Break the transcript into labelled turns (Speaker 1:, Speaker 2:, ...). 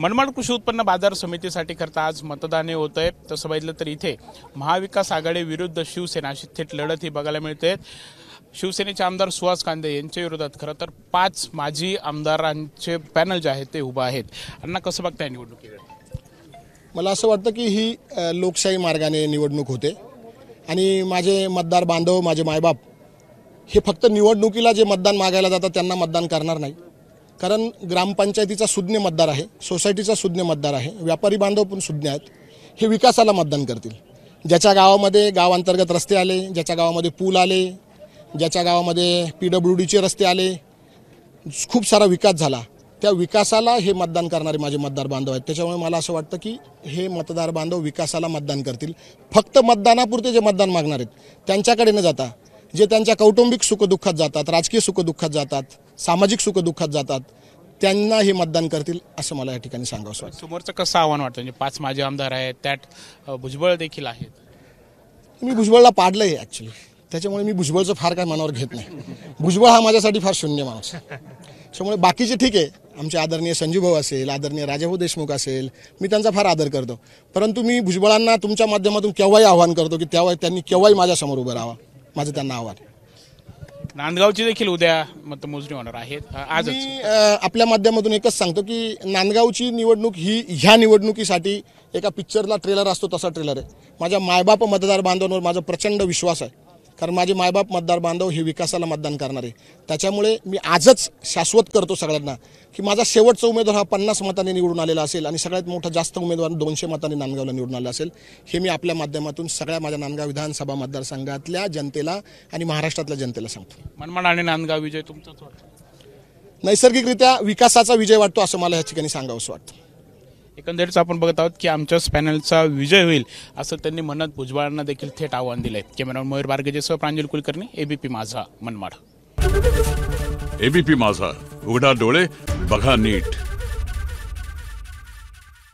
Speaker 1: मनमाड कृषी उत्पन्न बाजार समितीसाठी करता आज मतदान होत आहे तसं बघितलं तर इथे महाविकास आघाडी विरुद्ध शिवसेना अशी थेट लढत ही बघायला मिळते शिवसेनेचे आमदार सुहास कांदे यांच्या विरोधात खरं तर पाच माजी आमदारांचे पॅनल जे आहेत ते उभं आहेत अण्णा कसं बघताय निवडणुकीकडे
Speaker 2: मला असं वाटतं की ही लोकशाही मार्गाने निवडणूक होते आणि माझे मतदार बांधव माझे मायबाप हे फक्त निवडणुकीला जे मतदान मागायला जातात त्यांना मतदान करणार नाही कारण ग्रामपंचायतीचा सुज्ञ मतदार आहे सोसायटीचा सुज्ञ मतदार आहे व्यापारी बांधव पण सुज्ञ आहेत हे विकासाला मतदान करतील ज्याच्या गावामध्ये गावांतर्गत रस्ते आले ज्याच्या गावामध्ये पूल आले ज्याच्या गावामध्ये पी डब्ल्यू डीचे रस्ते आले खूप सारा विकास झाला त्या विकासाला हे मतदान करणारे माझे मतदार बांधव आहेत त्याच्यामुळे मला असं वाटतं की हे मतदार बांधव विकासाला मतदान करतील फक्त मतदानापुरते जे मतदान मागणार आहेत त्यांच्याकडे न जाता जे त्यांच्या कौटुंबिक सुखदुःखात जातात राजकीय सुखदुःखात जातात सामाजिक सुखदुःखात जातात त्यांना हे मतदान करतील असं मला या ठिकाणी सांगावं वाटतं
Speaker 1: समोरचं कसं आव्हान वाटतं म्हणजे पाच माझे आमदार आहेत त्यात भुजबळ देखील आहेत
Speaker 2: मी भुजबळला पाडलं आहे ॲक्च्युली त्याच्यामुळे मी भुजबळचं फार काय मनावर घेत नाही भुजबळ हा माझ्यासाठी फार शून्य माणूस त्यामुळे बाकीचे ठीक आहे आमचे आदरणीय संजीवभाऊ भाऊ असेल आदरणीय राजाभाऊ देशमुख असेल मी त्यांचा फार आदर करतो परंतु मी भुजबळांना तुमच्या माध्यमातून केव्हाही आव्हान करतो की तेव्हा त्यांनी केव्हाही माझ्यासमोर उभं राहावं माझं त्यांना आहे
Speaker 1: नांदगावची देखील उद्या मतमोजणी होणार आहे आज
Speaker 2: आपल्या माध्यमातून एकच सांगतो की नांदगावची निवडणूक ही ह्या निवडणुकीसाठी एका पिक्चरला ट्रेलर असतो तसा ट्रेलर आहे माझ्या मायबाप मतदार बांधवांवर माझा प्रचंड विश्वास आहे कारण माझे मायबाप मतदार बांधव हे विकासाला मतदान करणारे त्याच्यामुळे मी आजच शाश्वत करतो सगळ्यांना की माझा शेवटचा उमेदवार हा पन्नास मतांनी निवडून आलेला असेल आणि सगळ्यात मोठा जास्त उमेदवार दोनशे मतांनी नांदगावला निवडून आला असेल हे मी आपल्या माध्यमातून सगळ्या माझ्या नांदगाव विधानसभा मतदारसंघातल्या जनतेला आणि महाराष्ट्रातल्या जनतेला सांगतो
Speaker 1: मनमाड आणि नांदगाव विजय तुमचाच वाटतो
Speaker 2: नैसर्गिकरित्या विकासाचा विजय वाटतो असं मला या ठिकाणी सांगावंसं
Speaker 1: वाटतं एकंदरीत आपण बघत आहोत की आमच्याच पॅनलचा विजय होईल असं त्यांनी म्हणत भुजबळांना देखील थेट आव्हान दिलंय कॅमेरा मयूर बार्गेजेसह प्रांजल कुलकर्णी एबीपी माझा मनमाड एबीपी माझा उघडा डोळे बघा नीट